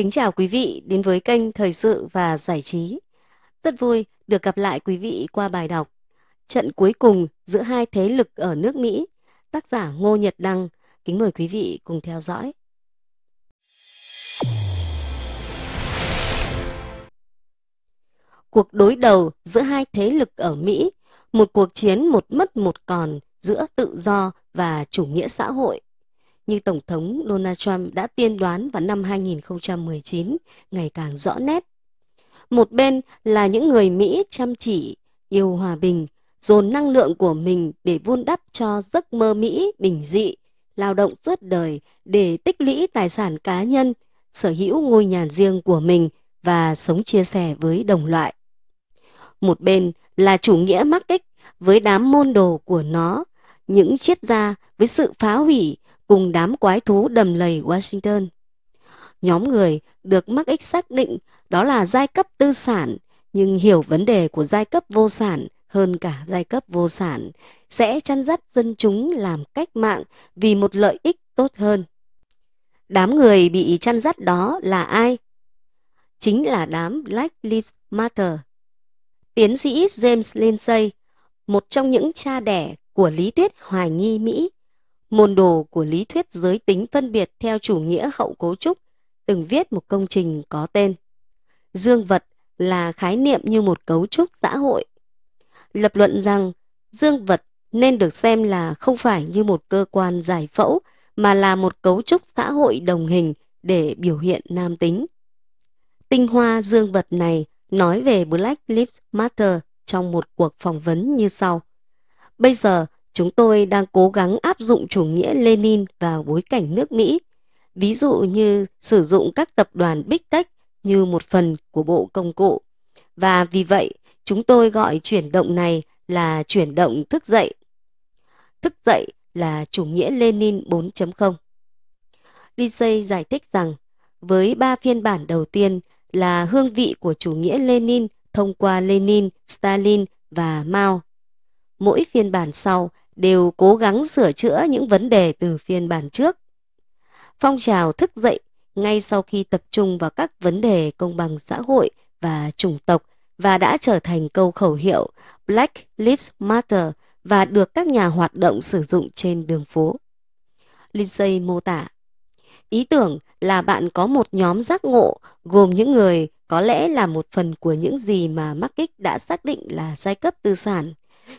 Kính chào quý vị đến với kênh Thời sự và Giải trí. Rất vui được gặp lại quý vị qua bài đọc Trận cuối cùng giữa hai thế lực ở nước Mỹ, tác giả Ngô Nhật Đăng. Kính mời quý vị cùng theo dõi. Cuộc đối đầu giữa hai thế lực ở Mỹ, một cuộc chiến một mất một còn giữa tự do và chủ nghĩa xã hội như Tổng thống Donald Trump đã tiên đoán vào năm 2019 ngày càng rõ nét. Một bên là những người Mỹ chăm chỉ, yêu hòa bình, dồn năng lượng của mình để vun đắp cho giấc mơ Mỹ bình dị, lao động suốt đời để tích lũy tài sản cá nhân, sở hữu ngôi nhà riêng của mình và sống chia sẻ với đồng loại. Một bên là chủ nghĩa mắc ích với đám môn đồ của nó, những triết gia với sự phá hủy cùng đám quái thú đầm lầy Washington. Nhóm người được mắc ích xác định đó là giai cấp tư sản, nhưng hiểu vấn đề của giai cấp vô sản hơn cả giai cấp vô sản, sẽ chăn dắt dân chúng làm cách mạng vì một lợi ích tốt hơn. Đám người bị chăn dắt đó là ai? Chính là đám Black Lives Matter. Tiến sĩ James Lindsay, một trong những cha đẻ của lý thuyết hoài nghi Mỹ, môn đồ của lý thuyết giới tính phân biệt theo chủ nghĩa hậu cấu trúc, từng viết một công trình có tên Dương vật là khái niệm như một cấu trúc xã hội. Lập luận rằng dương vật nên được xem là không phải như một cơ quan giải phẫu mà là một cấu trúc xã hội đồng hình để biểu hiện nam tính. Tinh hoa dương vật này nói về Black Lives Matter trong một cuộc phỏng vấn như sau. Bây giờ, Chúng tôi đang cố gắng áp dụng chủ nghĩa Lenin vào bối cảnh nước Mỹ, ví dụ như sử dụng các tập đoàn Big Tech như một phần của bộ công cụ. Và vì vậy, chúng tôi gọi chuyển động này là chuyển động thức dậy. Thức dậy là chủ nghĩa Lenin 4.0. Lindsay giải thích rằng với ba phiên bản đầu tiên là hương vị của chủ nghĩa Lenin thông qua Lenin, Stalin và Mao. Mỗi phiên bản sau đều cố gắng sửa chữa những vấn đề từ phiên bản trước. Phong trào thức dậy ngay sau khi tập trung vào các vấn đề công bằng xã hội và chủng tộc và đã trở thành câu khẩu hiệu Black Lives Matter và được các nhà hoạt động sử dụng trên đường phố. Lindsay mô tả, ý tưởng là bạn có một nhóm giác ngộ gồm những người có lẽ là một phần của những gì mà Markix đã xác định là giai cấp tư sản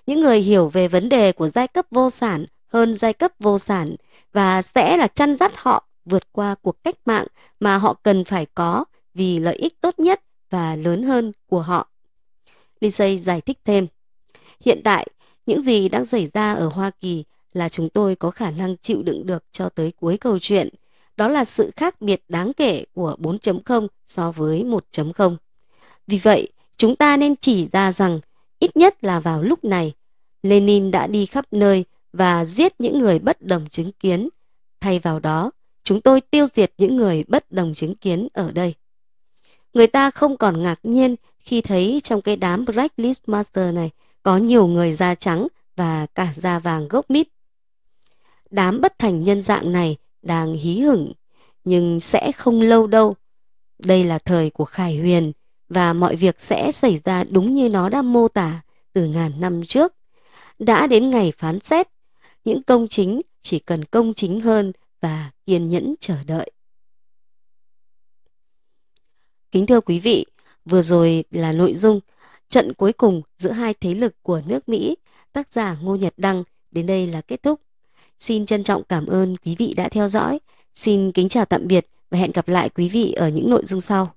những người hiểu về vấn đề của giai cấp vô sản hơn giai cấp vô sản và sẽ là chăn dắt họ vượt qua cuộc cách mạng mà họ cần phải có vì lợi ích tốt nhất và lớn hơn của họ. Lindsay giải thích thêm. Hiện tại, những gì đang xảy ra ở Hoa Kỳ là chúng tôi có khả năng chịu đựng được cho tới cuối câu chuyện. Đó là sự khác biệt đáng kể của 4.0 so với 1.0. Vì vậy, chúng ta nên chỉ ra rằng Ít nhất là vào lúc này, Lenin đã đi khắp nơi và giết những người bất đồng chứng kiến. Thay vào đó, chúng tôi tiêu diệt những người bất đồng chứng kiến ở đây. Người ta không còn ngạc nhiên khi thấy trong cái đám Blacklist Master này có nhiều người da trắng và cả da vàng gốc mít. Đám bất thành nhân dạng này đang hí hửng, nhưng sẽ không lâu đâu. Đây là thời của Khải Huyền, và mọi việc sẽ xảy ra đúng như nó đã mô tả từ ngàn năm trước. Đã đến ngày phán xét, những công chính chỉ cần công chính hơn và kiên nhẫn chờ đợi. Kính thưa quý vị, vừa rồi là nội dung trận cuối cùng giữa hai thế lực của nước Mỹ, tác giả Ngô Nhật Đăng đến đây là kết thúc. Xin trân trọng cảm ơn quý vị đã theo dõi. Xin kính chào tạm biệt và hẹn gặp lại quý vị ở những nội dung sau.